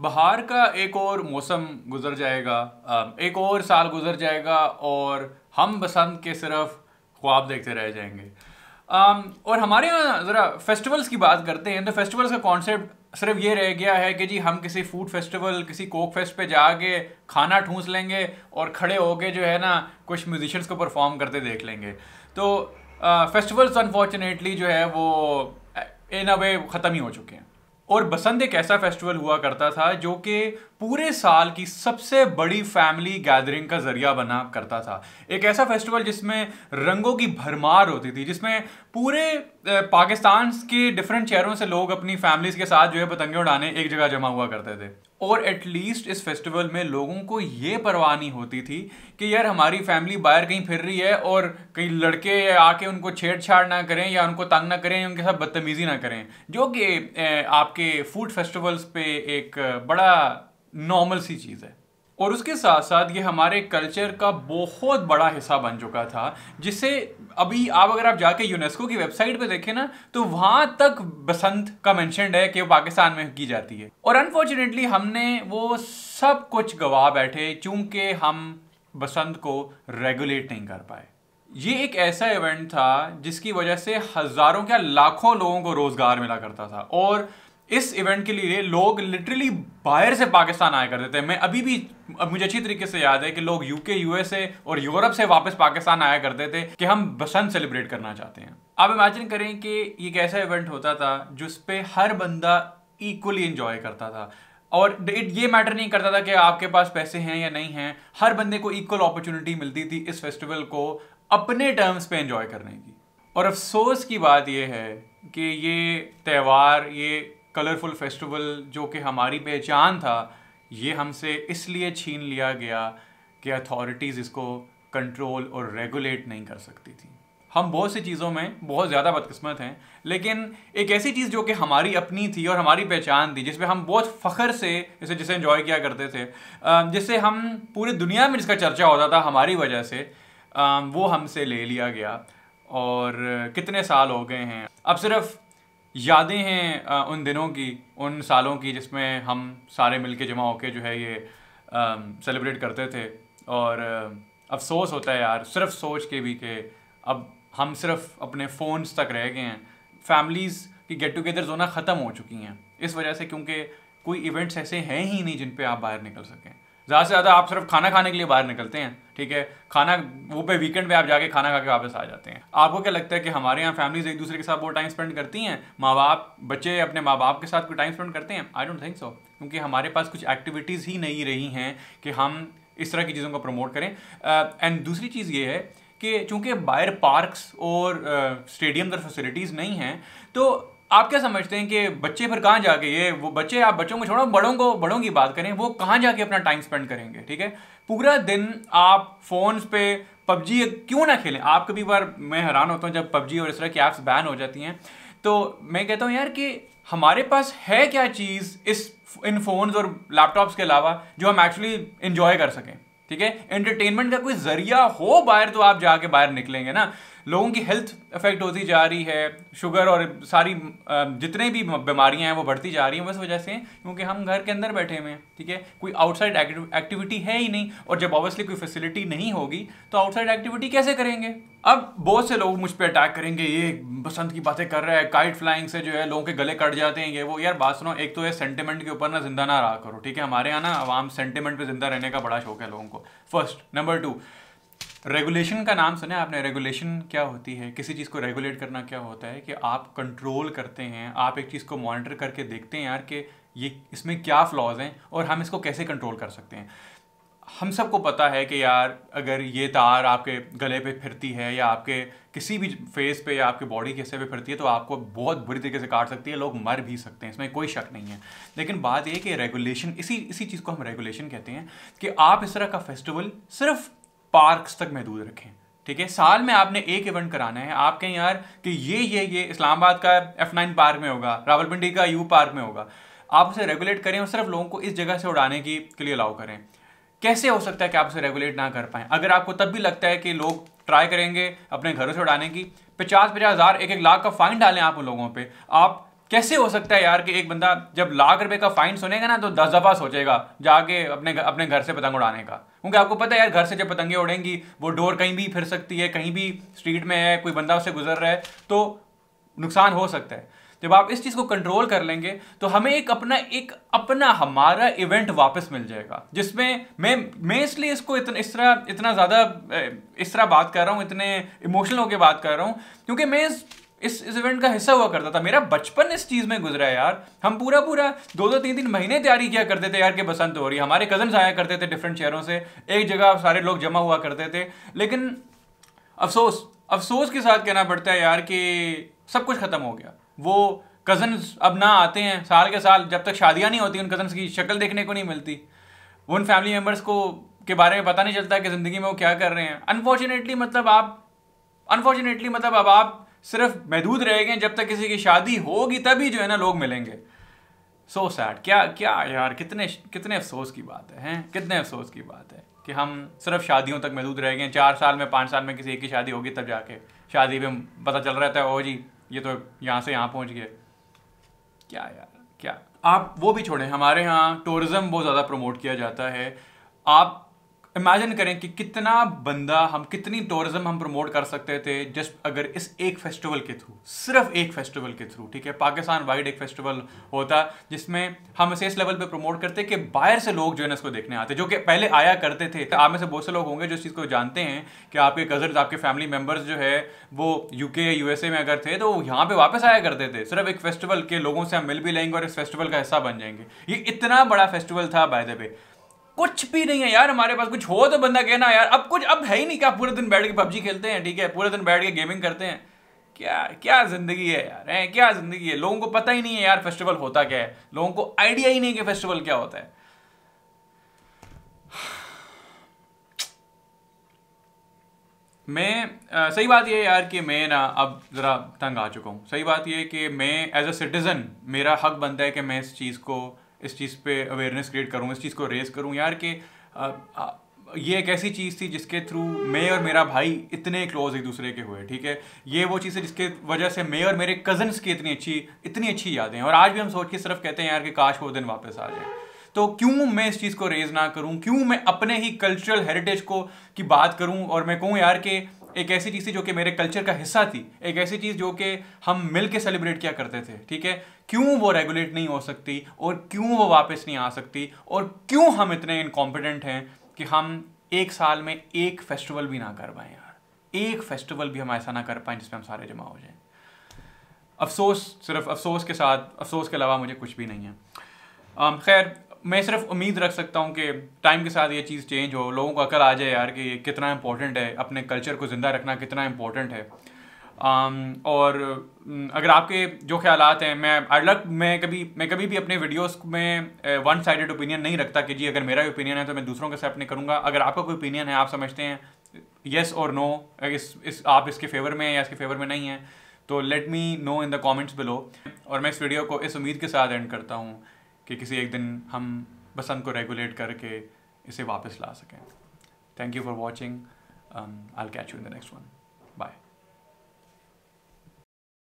बाहर का एक और मौसम गुजर जाएगा एक और साल गुजर जाएगा और हम बसंत के सिर्फ ख्वाब देखते रह जाएंगे और हमारे यहाँ ज़रा फेस्टिवल्स की बात करते हैं तो फेस्टिवल्स का कॉन्सेप्ट सिर्फ ये रह गया है कि जी हम किसी फूड फेस्टिवल किसी कोक फेस्ट पे जाके खाना ठूंस लेंगे और खड़े होके जो है ना कुछ म्यूजिशंस को परफॉर्म करते देख लेंगे तो फेस्टिवल्स अनफॉर्चुनेटली जो है वो इन अ वे ख़त्म ही हो चुके हैं और बसंत एक ऐसा फेस्टिवल हुआ करता था जो कि पूरे साल की सबसे बड़ी फैमिली गैदरिंग का जरिया बना करता था एक ऐसा फेस्टिवल जिसमें रंगों की भरमार होती थी जिसमें पूरे पाकिस्तान के डिफरेंट शहरों से लोग अपनी फैमिलीज के साथ जो है पतंगे उड़ाने एक जगह जमा हुआ करते थे और एटलीस्ट इस फेस्टिवल में लोगों को ये परवाह नहीं होती थी कि यार हमारी फैमिली बाहर कहीं फिर रही है और कहीं लड़के आके उनको छेड़छाड़ ना करें या उनको तंग ना करें उनके साथ बदतमीज़ी ना करें जो कि आपके फूड फेस्टिवल्स पे एक बड़ा नॉर्मल सी चीज़ है और उसके साथ साथ ये हमारे कल्चर का बहुत बड़ा हिस्सा बन चुका था जिसे अभी आप अगर आप जाके यूनेस्को की वेबसाइट पे देखें ना तो वहाँ तक बसंत का मेंशन है कि पाकिस्तान में की जाती है और अनफॉर्चुनेटली हमने वो सब कुछ गवा बैठे चूंकि हम बसंत को रेगुलेट नहीं कर पाए ये एक ऐसा इवेंट था जिसकी वजह से हज़ारों क्या लाखों लोगों को रोज़गार मिला करता था और इस इवेंट के लिए लोग लिटरली बाहर से पाकिस्तान आया करते थे मैं अभी भी अब मुझे अच्छी तरीके से याद है कि लोग यूके यूएसए और यूरोप से वापस पाकिस्तान आया करते थे कि हम बसंत सेलिब्रेट करना चाहते हैं आप इमेजिन करें कि ये एक ऐसा इवेंट होता था जिस हर बंदा इक्वली इंजॉय करता था और इट ये मैटर नहीं करता था कि आपके पास पैसे हैं या नहीं हैं हर बंदे को इक्वल अपॉर्चुनिटी मिलती थी इस फेस्टिवल को अपने टर्म्स पे एंजॉय करने की और अफसोस की बात यह है कि ये त्यौहार ये कलरफुल फेस्टिवल जो कि हमारी पहचान था ये हमसे इसलिए छीन लिया गया कि अथॉरिटीज़ इसको कंट्रोल और रेगुलेट नहीं कर सकती थी हम बहुत सी चीज़ों में बहुत ज़्यादा बदकिस्मत हैं लेकिन एक ऐसी चीज़ जो कि हमारी अपनी थी और हमारी पहचान थी जिसमें हम बहुत फ़ख्र से इसे जिसे इन्जॉय किया करते थे जिससे हम पूरी दुनिया में जिसका चर्चा होता था हमारी वजह से वो हमसे ले लिया गया और कितने साल हो गए हैं अब सिर्फ यादें हैं उन दिनों की उन सालों की जिसमें हम सारे मिल के जमा होके जो है ये सेलिब्रेट करते थे और अफसोस होता है यार सिर्फ सोच के भी कि अब हम सिर्फ अपने फ़ोन्स तक रह गए हैं फैमिलीज़ की गेट टुगेदर होना ख़त्म हो चुकी हैं इस वजह से क्योंकि कोई इवेंट्स ऐसे हैं ही नहीं जिन पे आप बाहर निकल सकें ज़्यादा से ज़्यादा आप सिर्फ खाना खाने के लिए बाहर निकलते हैं ठीक है खाना वो पे वीकेंड पे आप जाके खाना खा के वापस आ जाते हैं आपको क्या लगता है कि हमारे यहाँ फैमिलीज एक दूसरे के साथ वो टाइम स्पेंड करती हैं माँ बाप बच्चे अपने माँ बाप के साथ कोई टाइम स्पेंड करते हैं आई डोंट थिंक सो क्योंकि हमारे पास कुछ एक्टिविटीज़ ही नहीं रही हैं कि हम इस तरह की चीज़ों को प्रमोट करें एंड uh, दूसरी चीज़ ये है कि चूंकि बाहर पार्क्स और स्टेडियम दर और फैसिलिटीज़ नहीं हैं तो आप क्या समझते हैं कि बच्चे फिर कहाँ जाके ये वो बच्चे आप बच्चों को छोड़ो बड़ों को बड़ों की बात करें वो कहाँ जाके अपना टाइम स्पेंड करेंगे ठीक है पूरा दिन आप फोन्स पे पबजी क्यों ना खेलें आप कभी बार मैं हैरान होता हूँ जब पबजी और इस तरह की ऐप्स बैन हो जाती हैं तो मैं कहता हूँ यार कि हमारे पास है क्या चीज़ इस इन फ़ोन्स और लैपटॉप्स के अलावा जो हम एक्चुअली इन्जॉय कर सकें ठीक है एंटरटेनमेंट का कोई जरिया हो बाहर तो आप जाके बाहर निकलेंगे ना लोगों की हेल्थ इफेक्ट होती जा रही है शुगर और सारी जितने भी बीमारियां हैं वो बढ़ती जा रही हैं बस वजह से क्योंकि हम घर के अंदर बैठे हुए हैं ठीक है कोई आउटसाइड एक्टिविटी है ही नहीं और जब ऑब्वियसली कोई फैसिलिटी नहीं होगी तो आउटसाइड एक्टिविटी कैसे करेंगे अब बहुत से लोग मुझ पर अटैक करेंगे ये बसंत की बातें कर रहा है काइट फ्लाइंग से जो है लोगों के गले कट जाते हैं ये वो यार बात सुनो एक तो ये सेंटिमेंट के ऊपर ना जिंदा ना रहा करो ठीक है हमारे यहाँ ना आवाम सेंटिमेंट पे जिंदा रहने का बड़ा शौक है लोगों को फर्स्ट नंबर टू रेगुलेशन का नाम सुना आपने रेगुलेशन क्या होती है किसी चीज़ को रेगुलेट करना क्या होता है कि आप कंट्रोल करते हैं आप एक चीज़ को मॉनिटर करके देखते हैं यार कि ये इसमें क्या फ्लॉज हैं और हम इसको कैसे कंट्रोल कर सकते हैं हम सबको पता है कि यार अगर ये तार आपके गले पे फिरती है या आपके किसी भी फेस पे या आपके बॉडी के हिस्से पे फिरती है तो आपको बहुत बुरी तरीके से काट सकती है लोग मर भी सकते हैं इसमें कोई शक नहीं है लेकिन बात यह कि रेगुलेशन इसी इसी चीज़ को हम रेगुलेशन कहते हैं कि आप इस तरह का फेस्टिवल सिर्फ पार्क्स तक महदूद रखें ठीक है साल में आपने एक इवेंट कराना है आप कहें यार कि ये ये ये इस्लामाबाद का एफ नाइन पार्क में होगा रावलपिंडी का यू पार्क में होगा आप उसे रेगुलेट करें और सिर्फ लोगों को इस जगह से उड़ाने की के लिए अलाउ करें कैसे हो सकता है कि आप उसे रेगुलेट ना कर पाए अगर आपको तब भी लगता है कि लोग ट्राई करेंगे अपने घरों से उड़ाने की पचास पचास हज़ार एक एक लाख का फाइन डालें आप उन लोगों पर आप कैसे हो सकता है यार कि एक बंदा जब लाख रुपए का फाइन सुनेगा ना तो दस दफ़ा सोचेगा जाके अपने अपने घर से पतंग उड़ाने का क्योंकि आपको पता है यार घर से जब पतंगे उड़ेंगी वो डोर कहीं भी फिर सकती है कहीं भी स्ट्रीट में है कोई बंदा उससे गुजर रहा है तो नुकसान हो सकता है जब आप इस चीज़ को कंट्रोल कर लेंगे तो हमें एक अपना एक अपना हमारा इवेंट वापस मिल जाएगा जिसमें मैं मैं इसलिए इसको इतना इस तरह इतना ज़्यादा इस तरह बात कर रहा हूँ इतने इमोशनल होकर बात कर रहा हूँ क्योंकि मैं इस इस इवेंट का हिस्सा हुआ करता था मेरा बचपन इस चीज़ में गुजरा है यार हम पूरा पूरा दो दो तीन तीन महीने तैयारी किया करते थे यार कि बसंत हो रही हमारे कजन आया करते थे डिफरेंट शहरों से एक जगह सारे लोग जमा हुआ करते थे लेकिन अफसोस अफसोस के साथ कहना पड़ता है यार कि सब कुछ खत्म हो गया वो कज़न्स अब ना आते हैं साल के साल जब तक शादियाँ नहीं होती उन कज़न्स की शक्ल देखने को नहीं मिलती उन फैमिली मेम्बर्स को के बारे में पता नहीं चलता कि ज़िंदगी में वो क्या कर रहे हैं अनफॉर्चुनेटली मतलब आप अनफॉर्चुनेटली मतलब अब आप सिर्फ महदूद रह गए जब तक किसी की शादी होगी तभी जो है ना लोग मिलेंगे सो so सैड क्या क्या यार कितने कितने अफसोस की बात है हैं कितने अफसोस की बात है कि हम सिर्फ शादियों तक महदूद रह गए चार साल में पाँच साल में किसी एक की शादी होगी तब जाके शादी में पता चल रहा था ओ जी ये तो यहाँ से यहाँ पहुँच गए क्या यार क्या आप वो भी छोड़ें हमारे यहाँ टूरिज़्म बहुत ज़्यादा प्रमोट किया जाता है आप इमेजिन करें कि कितना बंदा हम कितनी टूरिज्म हम प्रमोट कर सकते थे जस्ट अगर इस एक फेस्टिवल के थ्रू सिर्फ एक फेस्टिवल के थ्रू ठीक है पाकिस्तान वाइड एक फेस्टिवल होता जिसमें हम इसे इस लेवल पे प्रमोट करते कि बाहर से लोग जो है ना इसको देखने आते जो कि पहले आया करते थे आप में से बहुत से लोग होंगे जो इस चीज़ को जानते हैं कि आपके कजन आपके फैमिली मेम्बर्स जो है वो एस ए में अगर थे तो यहाँ पर वापस आया करते थे सिर्फ एक फेस्टिवल के लोगों से हम मिल भी लेंगे और इस फेस्टिवल का हिस्सा बन जाएंगे ये इतना बड़ा फेस्टिवल था बाय द वे कुछ भी नहीं है यार हमारे पास कुछ हो तो बंदा कहना यार अब कुछ अब है ही नहीं क्या पूरे दिन बैठ के पबजी खेलते हैं ठीक है पूरे दिन बैठ के गेमिंग करते हैं क्या क्या ज़िंदगी है यार है क्या ज़िंदगी है लोगों को पता ही नहीं है यार फेस्टिवल होता क्या है लोगों को आइडिया ही नहीं कि फेस्टिवल क्या होता है मैं आ, सही बात यह है यार कि मैं ना अब ज़रा तंग आ चुका हूँ सही बात यह है कि मैं एज अ सिटीज़न मेरा हक बनता है कि मैं इस चीज़ को इस चीज़ पे अवेयरनेस क्रिएट करूँ इस चीज़ को रेज करूँ यार कि ये एक ऐसी चीज़ थी जिसके थ्रू मैं और मेरा भाई इतने क्लोज एक दूसरे के हुए ठीक है ये वो चीज़ है जिसके वजह से मैं और मेरे कज़न्स की इतनी अच्छी इतनी अच्छी यादें और आज भी हम सोच के सिर्फ कहते हैं यार कि काश वो दिन वापस आ जाए तो क्यों मैं इस चीज़ को रेज ना करूं क्यों मैं अपने ही कल्चरल हेरिटेज को की बात करूं और मैं कहूं यार कि एक ऐसी चीज़ थी जो कि मेरे कल्चर का हिस्सा थी एक ऐसी चीज़ जो कि हम मिल के सेलिब्रेट किया करते थे ठीक है क्यों वो रेगुलेट नहीं हो सकती और क्यों वो वापस नहीं आ सकती और क्यों हम इतने इनकॉम्पिटेंट हैं कि हम एक साल में एक फेस्टिवल भी ना कर पाए यार एक फेस्टिवल भी हम ऐसा ना कर पाए जिसमें हम सारे जमा हो जाएं अफसोस सिर्फ अफसोस के साथ अफसोस के अलावा मुझे कुछ भी नहीं है खैर मैं सिर्फ उम्मीद रख सकता हूँ कि टाइम के साथ ये चीज़ चेंज हो लोगों को अकल आ जाए यार कि ये कितना इम्पोर्टेंट है अपने कल्चर को ज़िंदा रखना कितना इम्पोर्टेंट है um, और mm, अगर आपके जो ख्याल हैं मैं लक मैं कभी मैं कभी भी अपने वीडियोस में वन साइडेड ओपिनियन नहीं रखता कि जी अगर मेरा ओपिनियन है तो मैं दूसरों के साथ नहीं करूँगा अगर आपका कोई ओपिनियन है आप समझते हैं येस और नो इस इस आप इसके फेवर में हैं या इसके फेवर में नहीं है तो let me know in the comments below और मैं इस वीडियो को इस उम्मीद के साथ एंड करता हूँ कि किसी एक दिन हम बसंत को रेगुलेट करके इसे वापस ला सकें thank you for watching I catch you in the next one bye